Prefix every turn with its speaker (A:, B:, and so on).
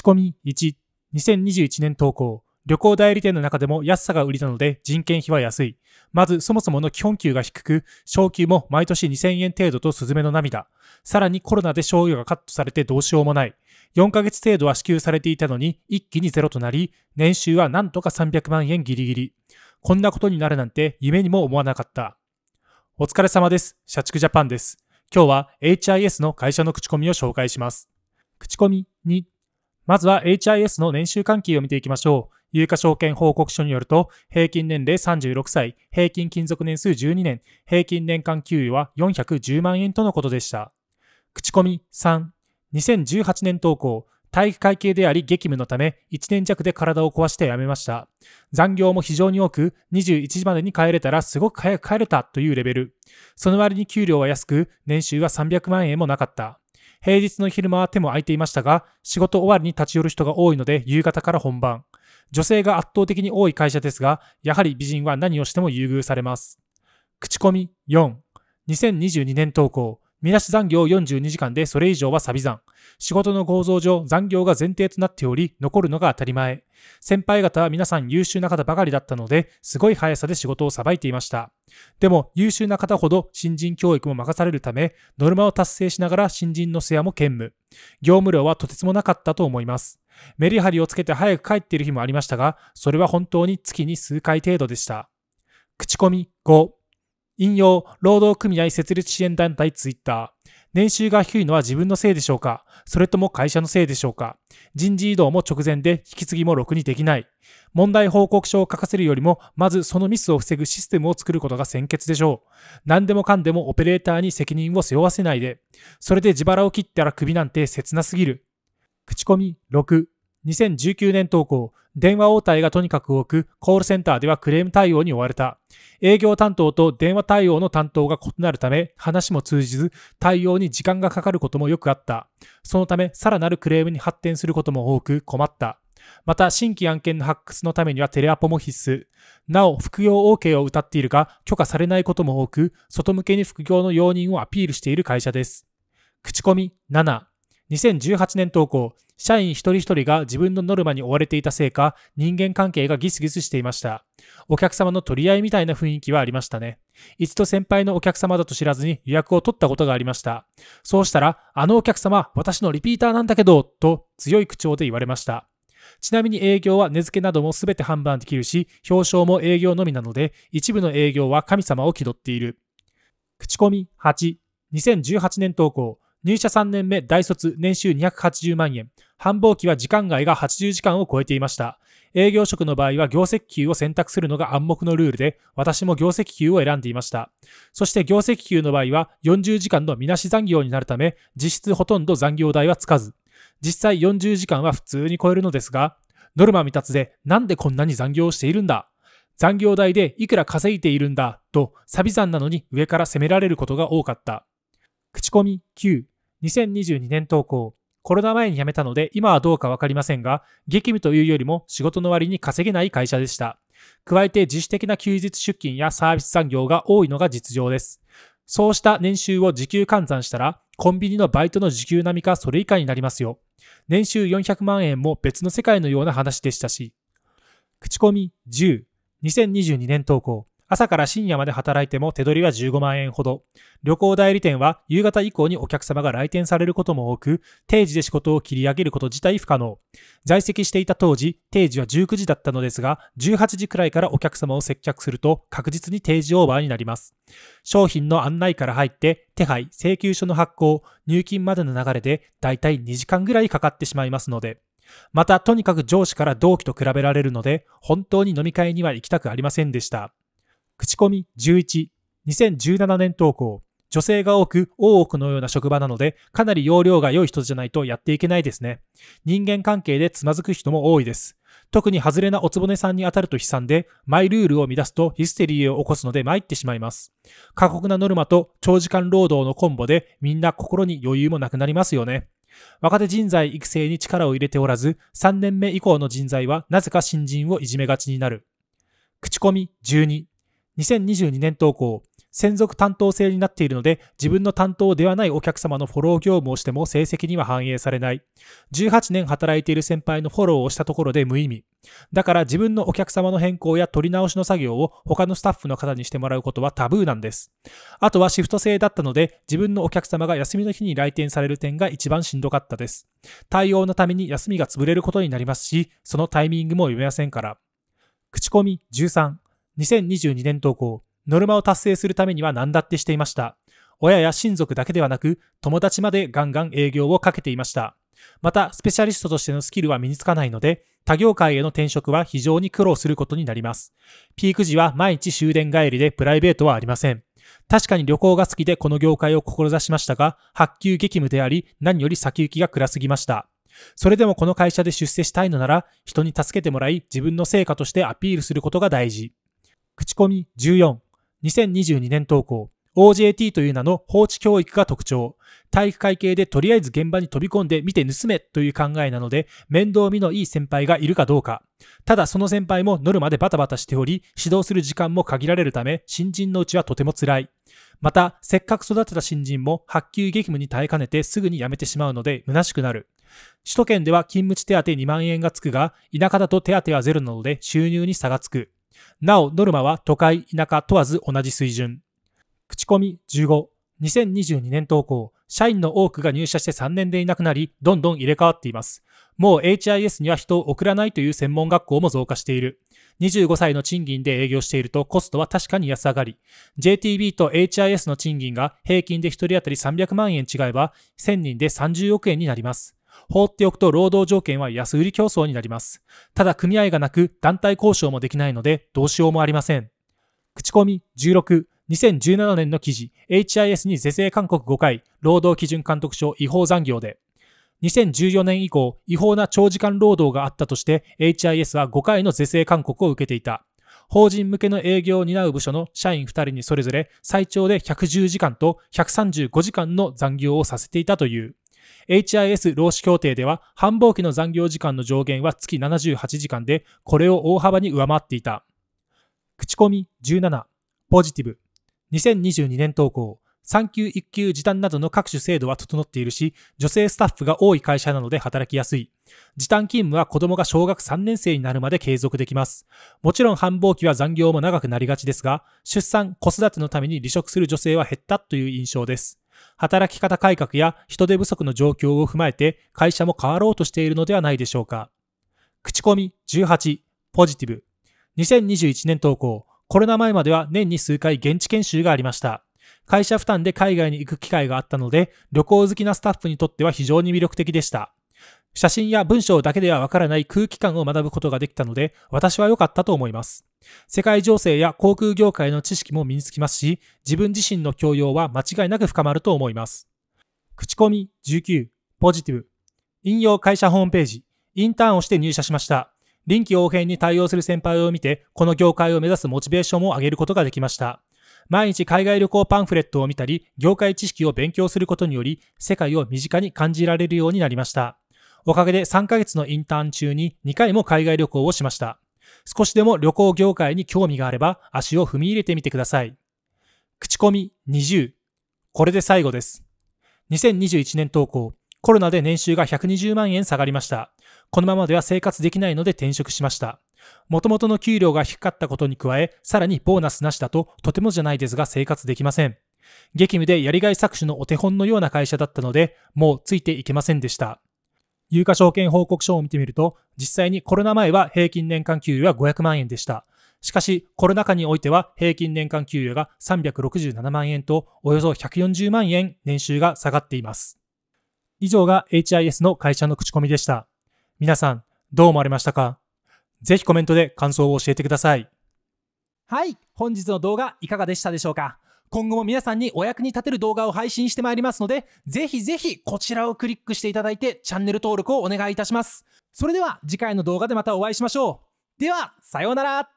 A: 仕込み1、2021年投稿。旅行代理店の中でも安さが売りなので人件費は安い。まずそもそもの基本給が低く、昇給も毎年2000円程度とスズメの涙。さらにコロナで賞与がカットされてどうしようもない。4ヶ月程度は支給されていたのに一気にゼロとなり、年収はなんとか300万円ギリギリ。こんなことになるなんて夢にも思わなかった。お疲れ様です。社畜ジャパンです。今日は HIS の会社の口コミを紹介します。口コミ2まずは HIS の年収関係を見ていきましょう。有価証券報告書によると、平均年齢36歳、平均勤続年数12年、平均年間給与は410万円とのことでした。口コミ3、2018年投稿、体育会系であり激務のため、1年弱で体を壊して辞めました。残業も非常に多く、21時までに帰れたらすごく早く帰れたというレベル。その割に給料は安く、年収は300万円もなかった。平日の昼間は手も空いていましたが、仕事終わりに立ち寄る人が多いので夕方から本番。女性が圧倒的に多い会社ですが、やはり美人は何をしても優遇されます。口コミ4。2022年投稿。見出し残業42時間でそれ以上はサビ残。仕事の構造上残業が前提となっており、残るのが当たり前。先輩方は皆さん優秀な方ばかりだったので、すごい速さで仕事をさばいていました。でも優秀な方ほど新人教育も任されるため、ノルマを達成しながら新人の世話も兼務。業務量はとてつもなかったと思います。メリハリをつけて早く帰っている日もありましたが、それは本当に月に数回程度でした。口コミ5引用、労働組合設立支援団体ツイッター。年収が低いのは自分のせいでしょうかそれとも会社のせいでしょうか人事異動も直前で引き継ぎもろくにできない。問題報告書を書かせるよりも、まずそのミスを防ぐシステムを作ることが先決でしょう。何でもかんでもオペレーターに責任を背負わせないで。それで自腹を切ったら首なんて切なすぎる。口コミ6。2019年投稿、電話応対がとにかく多く、コールセンターではクレーム対応に追われた。営業担当と電話対応の担当が異なるため、話も通じず、対応に時間がかかることもよくあった。そのため、さらなるクレームに発展することも多く困った。また、新規案件の発掘のためにはテレアポも必須。なお、副業 OK を謳っているが、許可されないことも多く、外向けに副業の容認をアピールしている会社です。口コミ7、2018年投稿、社員一人一人が自分のノルマに追われていたせいか、人間関係がギスギスしていました。お客様の取り合いみたいな雰囲気はありましたね。一度先輩のお客様だと知らずに予約を取ったことがありました。そうしたら、あのお客様、私のリピーターなんだけど、と強い口調で言われました。ちなみに営業は値付けなども全て販売できるし、表彰も営業のみなので、一部の営業は神様を気取っている。口コミ8、2018年投稿。入社3年目、大卒、年収280万円。繁忙期は時間外が80時間を超えていました。営業職の場合は業績給を選択するのが暗黙のルールで、私も業績給を選んでいました。そして業績給の場合は40時間のみなし残業になるため、実質ほとんど残業代はつかず。実際40時間は普通に超えるのですが、ノルマ未達でなんでこんなに残業をしているんだ残業代でいくら稼いでいるんだと、サビ算なのに上から責められることが多かった。口コミ9、2022年投稿。コロナ前に辞めたので今はどうかわかりませんが、激務というよりも仕事の割に稼げない会社でした。加えて自主的な休日出勤やサービス産業が多いのが実情です。そうした年収を時給換算したら、コンビニのバイトの時給並みかそれ以下になりますよ。年収400万円も別の世界のような話でしたし。口コミ10、2022年投稿。朝から深夜まで働いても手取りは15万円ほど。旅行代理店は夕方以降にお客様が来店されることも多く、定時で仕事を切り上げること自体不可能。在籍していた当時、定時は19時だったのですが、18時くらいからお客様を接客すると確実に定時オーバーになります。商品の案内から入って、手配、請求書の発行、入金までの流れでだいたい2時間ぐらいかかってしまいますので。また、とにかく上司から同期と比べられるので、本当に飲み会には行きたくありませんでした。口コミ11、2017年投稿、女性が多く、大奥のような職場なので、かなり容量が良い人じゃないとやっていけないですね。人間関係でつまずく人も多いです。特に外れなおつぼねさんに当たると悲惨で、マイルールを乱すとヒステリーを起こすので参ってしまいます。過酷なノルマと長時間労働のコンボで、みんな心に余裕もなくなりますよね。若手人材育成に力を入れておらず、3年目以降の人材はなぜか新人をいじめがちになる。口コミ12、2022年投稿、専属担当制になっているので、自分の担当ではないお客様のフォロー業務をしても成績には反映されない。18年働いている先輩のフォローをしたところで無意味。だから自分のお客様の変更や取り直しの作業を他のスタッフの方にしてもらうことはタブーなんです。あとはシフト制だったので、自分のお客様が休みの日に来店される点が一番しんどかったです。対応のために休みが潰れることになりますし、そのタイミングも読めませんから。口コミ13。2022年投稿、ノルマを達成するためには何だってしていました。親や親族だけではなく、友達までガンガン営業をかけていました。また、スペシャリストとしてのスキルは身につかないので、他業界への転職は非常に苦労することになります。ピーク時は毎日終電帰りでプライベートはありません。確かに旅行が好きでこの業界を志しましたが、発給激務であり、何より先行きが暗すぎました。それでもこの会社で出世したいのなら、人に助けてもらい、自分の成果としてアピールすることが大事。口コミ14、2022年投稿、OJT という名の放置教育が特徴。体育会系でとりあえず現場に飛び込んで見て盗めという考えなので、面倒見のいい先輩がいるかどうか。ただその先輩もノルマでバタバタしており、指導する時間も限られるため、新人のうちはとても辛い。また、せっかく育てた新人も発給激務に耐えかねてすぐに辞めてしまうので、虚しくなる。首都圏では勤務地手当2万円がつくが、田舎だと手当はゼロなので収入に差がつく。なお、ノルマは都会、田舎問わず同じ水準。口コミ15。2022年投稿、社員の多くが入社して3年でいなくなり、どんどん入れ替わっています。もう HIS には人を送らないという専門学校も増加している。25歳の賃金で営業しているとコストは確かに安上がり。JTB と HIS の賃金が平均で1人当たり300万円違えば、1000人で30億円になります。放っておくと労働条件は安売り競争になります。ただ組合がなく団体交渉もできないのでどうしようもありません。口コミ16、2017年の記事、HIS に是正勧告5回、労働基準監督署違法残業で。2014年以降、違法な長時間労働があったとして、HIS は5回の是正勧告を受けていた。法人向けの営業を担う部署の社員2人にそれぞれ最長で110時間と135時間の残業をさせていたという。HIS 労使協定では繁忙期の残業時間の上限は月78時間で、これを大幅に上回っていた。口コミ17、ポジティブ。2022年投稿。産休育休時短などの各種制度は整っているし、女性スタッフが多い会社なので働きやすい。時短勤務は子供が小学3年生になるまで継続できます。もちろん繁忙期は残業も長くなりがちですが、出産、子育てのために離職する女性は減ったという印象です。働き方改革や人手不足の状況を踏まえて会社も変わろうとしているのではないでしょうか。口コミ18、ポジティブ。2021年投稿、コロナ前までは年に数回現地研修がありました。会社負担で海外に行く機会があったので、旅行好きなスタッフにとっては非常に魅力的でした。写真や文章だけではわからない空気感を学ぶことができたので、私は良かったと思います。世界情勢や航空業界の知識も身につきますし、自分自身の教養は間違いなく深まると思います。口コミ19、ポジティブ。引用会社ホームページ。インターンをして入社しました。臨機応変に対応する先輩を見て、この業界を目指すモチベーションを上げることができました。毎日海外旅行パンフレットを見たり、業界知識を勉強することにより、世界を身近に感じられるようになりました。おかげで3ヶ月のインターン中に2回も海外旅行をしました。少しでも旅行業界に興味があれば足を踏み入れてみてください。口コミ20。これで最後です。2021年投稿。コロナで年収が120万円下がりました。このままでは生活できないので転職しました。元々の給料が低かったことに加え、さらにボーナスなしだととてもじゃないですが生活できません。激務でやりがい搾取のお手本のような会社だったので、もうついていけませんでした。有価証券報告書を見てみると、実際にコロナ前は平均年間給与は500万円でした。しかし、コロナ禍においては平均年間給与が367万円と、およそ140万円年収が下がっています。以上が HIS の会社の口コミでした。皆さん、どう思われましたかぜひコメントで感想を教えてください。はい、本日の動画いかがでしたでしょうか今後も皆さんにお役に立てる動画を配信してまいりますので、ぜひぜひこちらをクリックしていただいてチャンネル登録をお願いいたします。それでは次回の動画でまたお会いしましょう。では、さようなら